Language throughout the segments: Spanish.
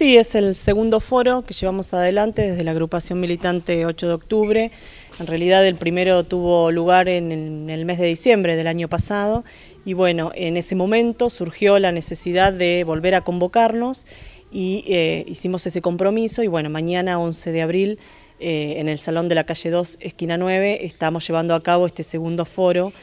Sí, es el segundo foro que llevamos adelante desde la agrupación militante 8 de octubre. En realidad el primero tuvo lugar en el, mes de diciembre del año pasado y bueno, en ese momento surgió la necesidad de volver a convocarnos y eh, hicimos ese compromiso y bueno, mañana 11 de abril eh, en el Salón de la Calle 2, esquina 9, estamos llevando a cabo este segundo foro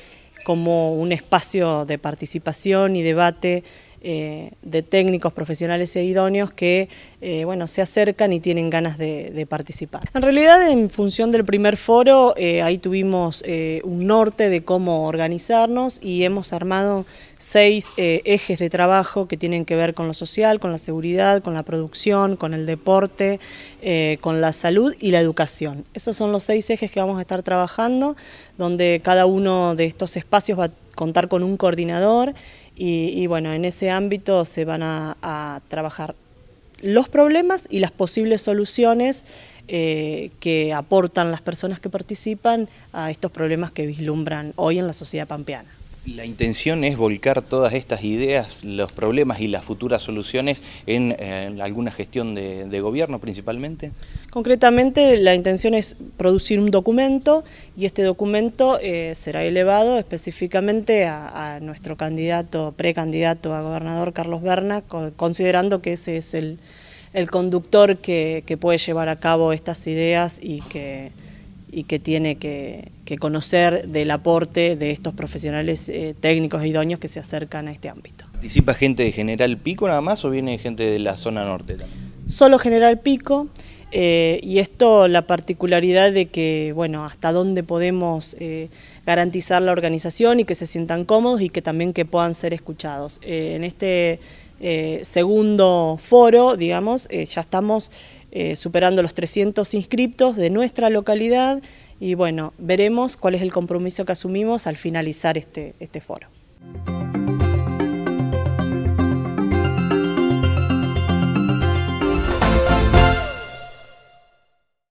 como un espacio de participación y debate eh, de técnicos profesionales e idóneos que eh, bueno, se acercan y tienen ganas de, participar. En realidad, en función del primer foro, eh, ahí tuvimos un norte de cómo organizarnos y hemos armado seis ejes de trabajo que tienen que ver con lo social, con la seguridad, con la producción, con el deporte, con la salud y la educación. Esos son los seis ejes que vamos a estar trabajando, donde cada uno de estos espacios va a contar con un coordinador y, bueno, en ese ámbito se van a, trabajar los problemas y las posibles soluciones eh, que aportan las personas que participan a estos problemas que vislumbran hoy en la sociedad pampeana. La intención es volcar todas estas ideas, los problemas y las futuras soluciones en, eh, alguna gestión de, gobierno principalmente. Concretamente la intención es producir un documento y este documento eh, será elevado específicamente a, nuestro candidato, precandidato a gobernador Carlos Berna, considerando que ese es el, conductor que puede llevar a cabo estas ideas y que y que tiene que, conocer del aporte de estos profesionales eh, técnicos y idóneos que se acercan a este ámbito. ¿Participa gente de General Pico nada más o viene gente de la zona norte también? Solo General Pico. Eh, y esto, la particularidad de que, bueno, hasta dónde podemos eh, garantizar la organización y que se sientan cómodos y que también que puedan ser escuchados. en este eh, segundo foro, digamos, eh, ya estamos eh, superando los 300 inscriptos de nuestra localidad y bueno, veremos cuál es el compromiso que asumimos al finalizar este, este foro.